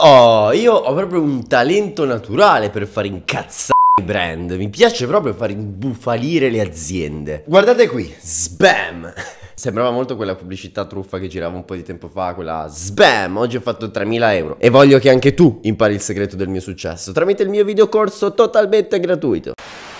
Oh, io ho proprio un talento naturale per far incazzare i brand. Mi piace proprio far imbufalire le aziende. Guardate qui, sbam! Sembrava molto quella pubblicità truffa che girava un po' di tempo fa, quella SBAM, oggi ho fatto 3.000 euro e voglio che anche tu impari il segreto del mio successo tramite il mio video corso totalmente gratuito.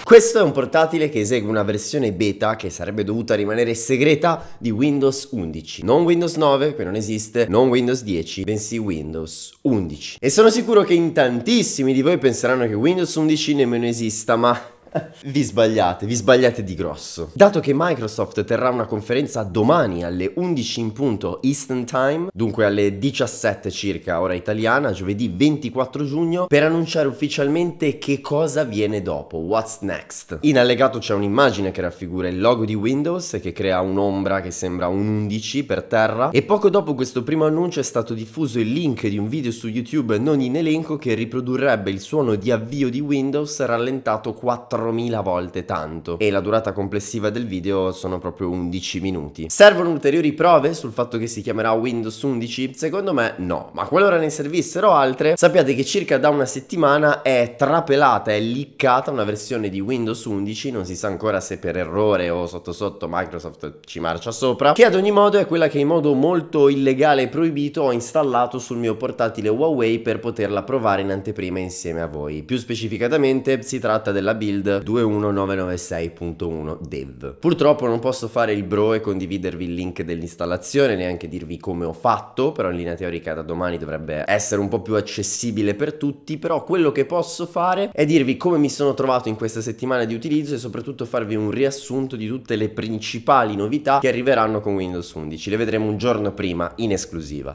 Questo è un portatile che esegue una versione beta che sarebbe dovuta rimanere segreta di Windows 11. Non Windows 9, che non esiste, non Windows 10, bensì Windows 11. E sono sicuro che in tantissimi di voi penseranno che Windows 11 nemmeno esista, ma vi sbagliate, vi sbagliate di grosso. Dato che Microsoft terrà una conferenza domani alle 11 in punto Eastern Time, dunque alle 17 circa ora italiana, giovedì 24 giugno, per annunciare ufficialmente che cosa viene dopo, what's next. In allegato c'è un'immagine che raffigura il logo di Windows che crea un'ombra che sembra un 11 per terra e poco dopo questo primo annuncio è stato diffuso il link di un video su YouTube non in elenco che riprodurrebbe il suono di avvio di Windows rallentato 4 4.000 volte tanto e la durata complessiva del video sono proprio 11 minuti. Servono ulteriori prove sul fatto che si chiamerà Windows 11? Secondo me no, ma qualora ne servissero altre, sappiate che circa da una settimana è trapelata, e liccata una versione di Windows 11, non si sa ancora se per errore o sotto sotto Microsoft ci marcia sopra, che ad ogni modo è quella che in modo molto illegale e proibito ho installato sul mio portatile Huawei per poterla provare in anteprima insieme a voi. Più specificatamente si tratta della build 21996.1 dev. Purtroppo non posso fare il bro e condividervi il link dell'installazione, neanche dirvi come ho fatto, però in linea teorica da domani dovrebbe essere un po' più accessibile per tutti, però quello che posso fare è dirvi come mi sono trovato in questa settimana di utilizzo e soprattutto farvi un riassunto di tutte le principali novità che arriveranno con Windows 11. Le vedremo un giorno prima in esclusiva.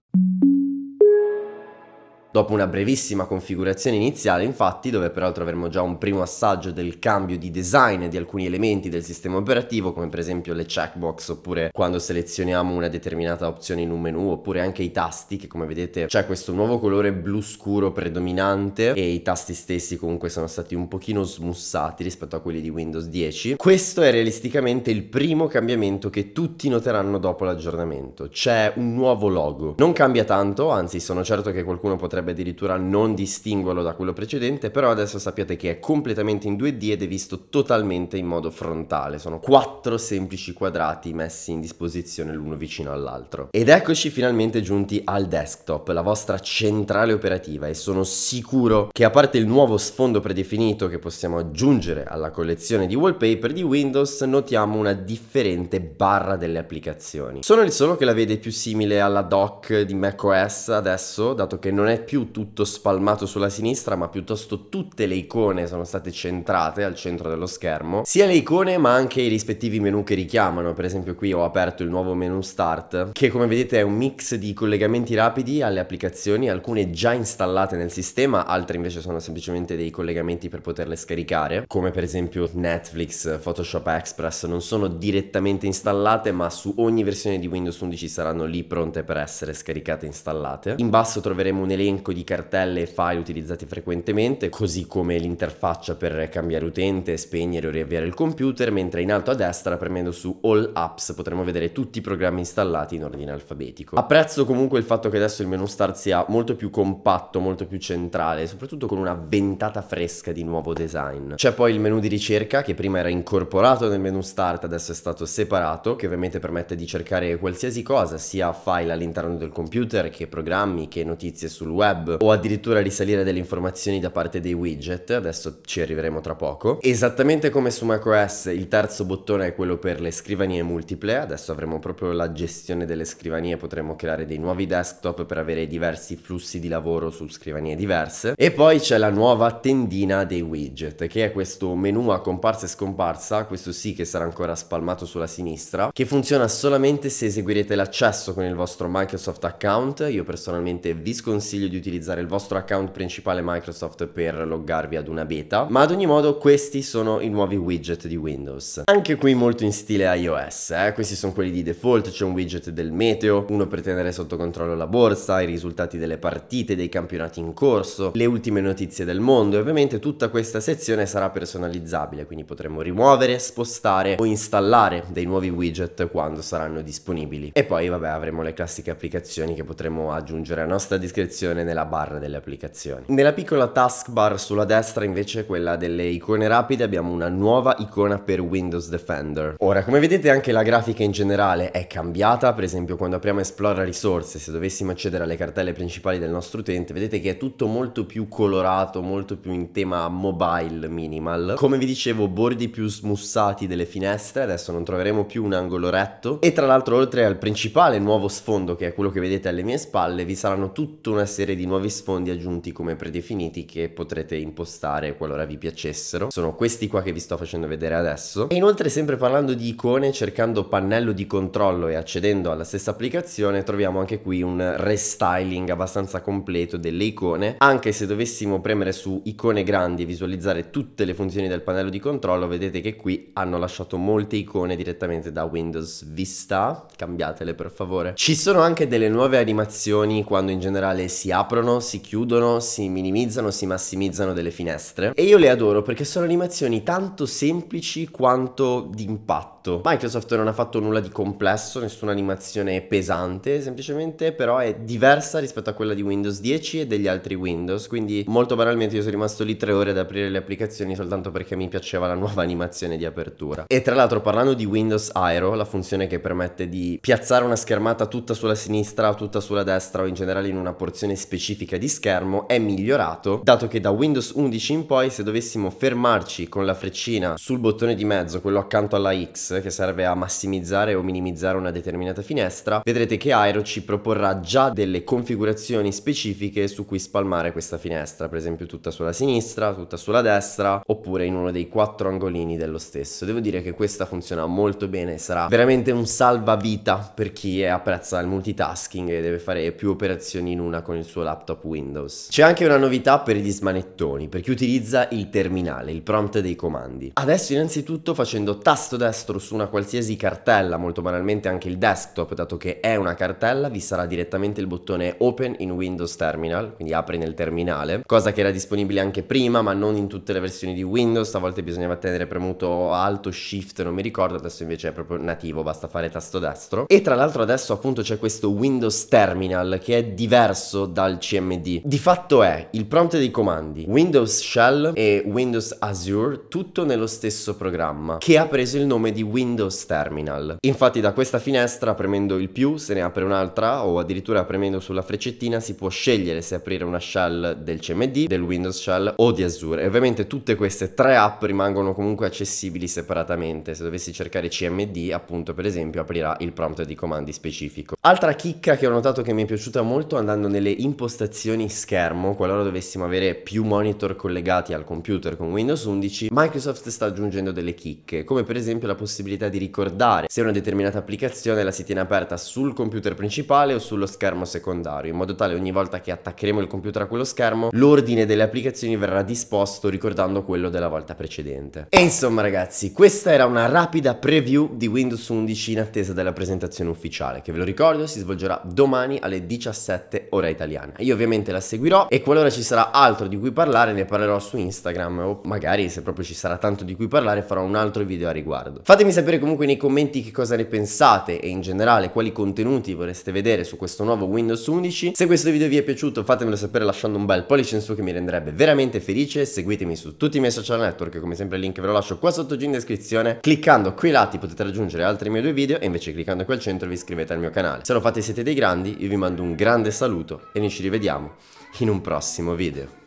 Dopo una brevissima configurazione iniziale, infatti, dove peraltro avremo già un primo assaggio del cambio di design di alcuni elementi del sistema operativo, come per esempio le checkbox, oppure quando selezioniamo una determinata opzione in un menu, oppure anche i tasti, che come vedete c'è questo nuovo colore blu scuro predominante e i tasti stessi comunque sono stati un pochino smussati rispetto a quelli di Windows 10. Questo è realisticamente il primo cambiamento che tutti noteranno dopo l'aggiornamento. C'è un nuovo logo. Non cambia tanto, anzi sono certo che qualcuno potrebbe potrebbe addirittura non distinguerlo da quello precedente, però adesso sappiate che è completamente in 2D ed è visto totalmente in modo frontale, sono quattro semplici quadrati messi in disposizione l'uno vicino all'altro. Ed eccoci finalmente giunti al desktop, la vostra centrale operativa e sono sicuro che a parte il nuovo sfondo predefinito che possiamo aggiungere alla collezione di wallpaper di Windows, notiamo una differente barra delle applicazioni. Sono il solo che la vede più simile alla dock di macOS adesso, dato che non è più più tutto spalmato sulla sinistra, ma piuttosto tutte le icone sono state centrate al centro dello schermo. Sia le icone ma anche i rispettivi menu che richiamano, per esempio qui ho aperto il nuovo menu Start, che come vedete è un mix di collegamenti rapidi alle applicazioni, alcune già installate nel sistema, altre invece sono semplicemente dei collegamenti per poterle scaricare, come per esempio Netflix, Photoshop Express, non sono direttamente installate, ma su ogni versione di Windows 11 saranno lì pronte per essere scaricate e installate. In basso troveremo un elenco elenco di cartelle e file utilizzati frequentemente, così come l'interfaccia per cambiare utente, spegnere o riavviare il computer, mentre in alto a destra premendo su All Apps potremo vedere tutti i programmi installati in ordine alfabetico. Apprezzo comunque il fatto che adesso il menu start sia molto più compatto, molto più centrale, soprattutto con una ventata fresca di nuovo design. C'è poi il menu di ricerca che prima era incorporato nel menu start, adesso è stato separato, che ovviamente permette di cercare qualsiasi cosa, sia file all'interno del computer che programmi che notizie sul web web o addirittura risalire delle informazioni da parte dei widget, adesso ci arriveremo tra poco. Esattamente come su macOS il terzo bottone è quello per le scrivanie multiple, adesso avremo proprio la gestione delle scrivanie, potremo creare dei nuovi desktop per avere diversi flussi di lavoro su scrivanie diverse. E poi c'è la nuova tendina dei widget, che è questo menu a comparsa e scomparsa, questo sì che sarà ancora spalmato sulla sinistra, che funziona solamente se eseguirete l'accesso con il vostro Microsoft account, io personalmente vi sconsiglio di utilizzare il vostro account principale Microsoft per loggarvi ad una beta, ma ad ogni modo questi sono i nuovi widget di Windows. Anche qui molto in stile iOS, eh? questi sono quelli di default, c'è un widget del meteo, uno per tenere sotto controllo la borsa, i risultati delle partite, dei campionati in corso, le ultime notizie del mondo e ovviamente tutta questa sezione sarà personalizzabile, quindi potremo rimuovere, spostare o installare dei nuovi widget quando saranno disponibili. E poi vabbè avremo le classiche applicazioni che potremo aggiungere a nostra discrezione nella barra delle applicazioni. Nella piccola taskbar sulla destra invece quella delle icone rapide abbiamo una nuova icona per Windows Defender. Ora come vedete anche la grafica in generale è cambiata, per esempio quando apriamo Esplora risorse se dovessimo accedere alle cartelle principali del nostro utente vedete che è tutto molto più colorato, molto più in tema mobile minimal. Come vi dicevo bordi più smussati delle finestre, adesso non troveremo più un angolo retto e tra l'altro oltre al principale nuovo sfondo che è quello che vedete alle mie spalle vi saranno tutta una serie serie di nuovi sfondi aggiunti come predefiniti che potrete impostare qualora vi piacessero. Sono questi qua che vi sto facendo vedere adesso. E inoltre sempre parlando di icone, cercando pannello di controllo e accedendo alla stessa applicazione, troviamo anche qui un restyling abbastanza completo delle icone. Anche se dovessimo premere su icone grandi e visualizzare tutte le funzioni del pannello di controllo, vedete che qui hanno lasciato molte icone direttamente da Windows Vista. Cambiatele per favore. Ci sono anche delle nuove animazioni quando in generale si ha aprono, si chiudono, si minimizzano, si massimizzano delle finestre. E io le adoro perché sono animazioni tanto semplici quanto d'impatto. Microsoft non ha fatto nulla di complesso, nessuna animazione pesante, semplicemente però è diversa rispetto a quella di Windows 10 e degli altri Windows, quindi molto banalmente io sono rimasto lì tre ore ad aprire le applicazioni soltanto perché mi piaceva la nuova animazione di apertura. E tra l'altro parlando di Windows Aero, la funzione che permette di piazzare una schermata tutta sulla sinistra, o tutta sulla destra o in generale in una porzione specifica specifica di schermo è migliorato, dato che da Windows 11 in poi se dovessimo fermarci con la freccina sul bottone di mezzo, quello accanto alla X, che serve a massimizzare o minimizzare una determinata finestra, vedrete che Aero ci proporrà già delle configurazioni specifiche su cui spalmare questa finestra, per esempio tutta sulla sinistra, tutta sulla destra, oppure in uno dei quattro angolini dello stesso. Devo dire che questa funziona molto bene, sarà veramente un salvavita per chi apprezza il multitasking e deve fare più operazioni in una con il suo tuo laptop Windows. C'è anche una novità per gli smanettoni, per chi utilizza il terminale, il prompt dei comandi. Adesso innanzitutto facendo tasto destro su una qualsiasi cartella, molto banalmente anche il desktop, dato che è una cartella, vi sarà direttamente il bottone Open in Windows Terminal, quindi apri nel terminale, cosa che era disponibile anche prima, ma non in tutte le versioni di Windows, a volte bisognava tenere premuto alto, shift, non mi ricordo, adesso invece è proprio nativo, basta fare tasto destro. E tra l'altro adesso appunto c'è questo Windows Terminal che è diverso dal al CMD. Di fatto è il prompt dei comandi Windows Shell e Windows Azure tutto nello stesso programma che ha preso il nome di Windows Terminal. Infatti da questa finestra premendo il più se ne apre un'altra o addirittura premendo sulla freccettina si può scegliere se aprire una shell del CMD, del Windows Shell o di Azure. E ovviamente tutte queste tre app rimangono comunque accessibili separatamente. Se dovessi cercare CMD appunto per esempio aprirà il prompt di comandi specifico. Altra chicca che ho notato che mi è piaciuta molto andando nelle impostazioni impostazioni schermo, qualora dovessimo avere più monitor collegati al computer con Windows 11, Microsoft sta aggiungendo delle chicche, come per esempio la possibilità di ricordare se una determinata applicazione la si tiene aperta sul computer principale o sullo schermo secondario, in modo tale ogni volta che attaccheremo il computer a quello schermo, l'ordine delle applicazioni verrà disposto ricordando quello della volta precedente. E insomma ragazzi, questa era una rapida preview di Windows 11 in attesa della presentazione ufficiale, che ve lo ricordo si svolgerà domani alle 17 ora italiana italiana. Io ovviamente la seguirò e qualora ci sarà altro di cui parlare ne parlerò su Instagram o magari se proprio ci sarà tanto di cui parlare farò un altro video a riguardo. Fatemi sapere comunque nei commenti che cosa ne pensate e in generale quali contenuti vorreste vedere su questo nuovo Windows 11. Se questo video vi è piaciuto fatemelo sapere lasciando un bel pollice in su che mi renderebbe veramente felice. Seguitemi su tutti i miei social network, come sempre il link ve lo lascio qua sotto giù in descrizione. Cliccando qui lati potete raggiungere altri miei due video e invece cliccando qui al centro vi iscrivete al mio canale. Se lo fate siete dei grandi, io vi mando un grande saluto e ci ci rivediamo in un prossimo video.